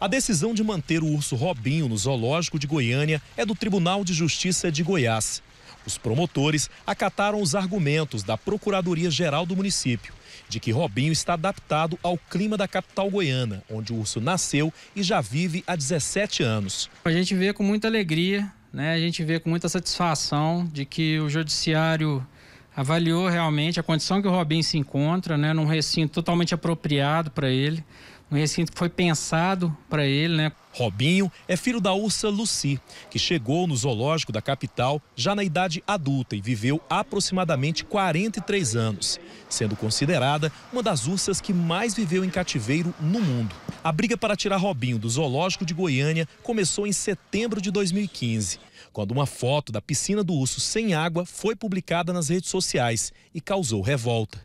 A decisão de manter o urso Robinho no zoológico de Goiânia é do Tribunal de Justiça de Goiás. Os promotores acataram os argumentos da Procuradoria-Geral do município, de que Robinho está adaptado ao clima da capital goiana, onde o urso nasceu e já vive há 17 anos. A gente vê com muita alegria, né? a gente vê com muita satisfação de que o judiciário avaliou realmente a condição que o Robin se encontra, né, num recinto totalmente apropriado para ele, um recinto que foi pensado para ele, né? Robinho é filho da ursa Lucy, que chegou no zoológico da capital já na idade adulta e viveu aproximadamente 43 anos, sendo considerada uma das ursas que mais viveu em cativeiro no mundo. A briga para tirar Robinho do zoológico de Goiânia começou em setembro de 2015, quando uma foto da piscina do urso sem água foi publicada nas redes sociais e causou revolta.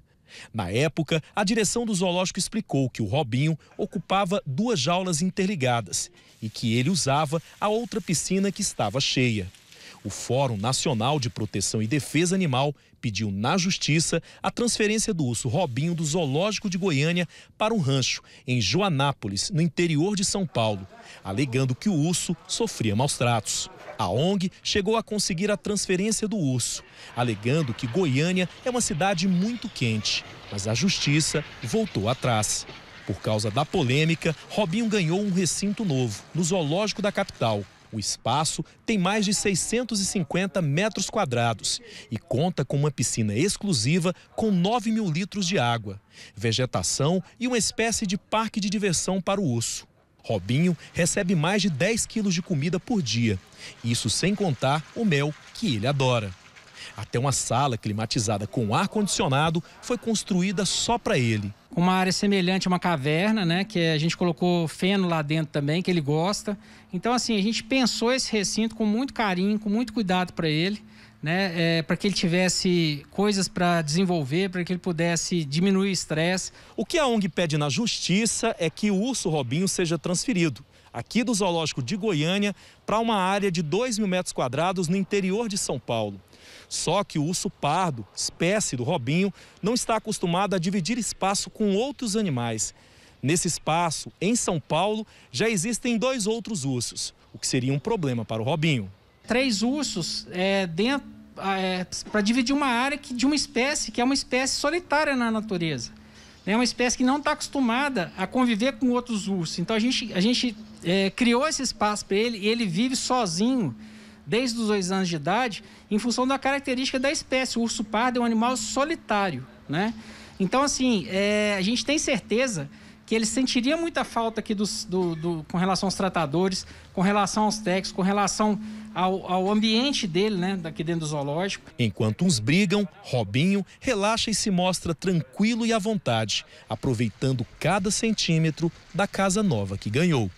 Na época, a direção do zoológico explicou que o Robinho ocupava duas jaulas interligadas e que ele usava a outra piscina que estava cheia. O Fórum Nacional de Proteção e Defesa Animal pediu na justiça a transferência do urso Robinho do Zoológico de Goiânia para um rancho em Joanápolis, no interior de São Paulo, alegando que o urso sofria maus tratos. A ONG chegou a conseguir a transferência do urso, alegando que Goiânia é uma cidade muito quente, mas a justiça voltou atrás. Por causa da polêmica, Robinho ganhou um recinto novo no zoológico da capital. O espaço tem mais de 650 metros quadrados e conta com uma piscina exclusiva com 9 mil litros de água, vegetação e uma espécie de parque de diversão para o urso. Robinho recebe mais de 10 quilos de comida por dia, isso sem contar o mel que ele adora. Até uma sala climatizada com ar-condicionado foi construída só para ele uma área semelhante a uma caverna, né? Que a gente colocou feno lá dentro também, que ele gosta. Então, assim, a gente pensou esse recinto com muito carinho, com muito cuidado para ele né? É, para que ele tivesse coisas para desenvolver, para que ele pudesse diminuir o estresse. O que a ONG pede na justiça é que o urso Robinho seja transferido aqui do Zoológico de Goiânia para uma área de 2 mil metros quadrados no interior de São Paulo. Só que o urso pardo, espécie do Robinho, não está acostumado a dividir espaço com outros animais. Nesse espaço, em São Paulo, já existem dois outros ursos, o que seria um problema para o Robinho. Três ursos é, dentro é, para dividir uma área que, de uma espécie que é uma espécie solitária na natureza. É né? uma espécie que não está acostumada a conviver com outros ursos. Então a gente, a gente é, criou esse espaço para ele e ele vive sozinho desde os dois anos de idade, em função da característica da espécie. O urso pardo é um animal solitário, né? Então, assim, é, a gente tem certeza que ele sentiria muita falta aqui dos, do, do, com relação aos tratadores, com relação aos técnicos, com relação ao, ao, ambiente dele, né, daqui dentro do zoológico. Enquanto uns brigam, Robinho relaxa e se mostra tranquilo e à vontade, aproveitando cada centímetro da casa nova que ganhou.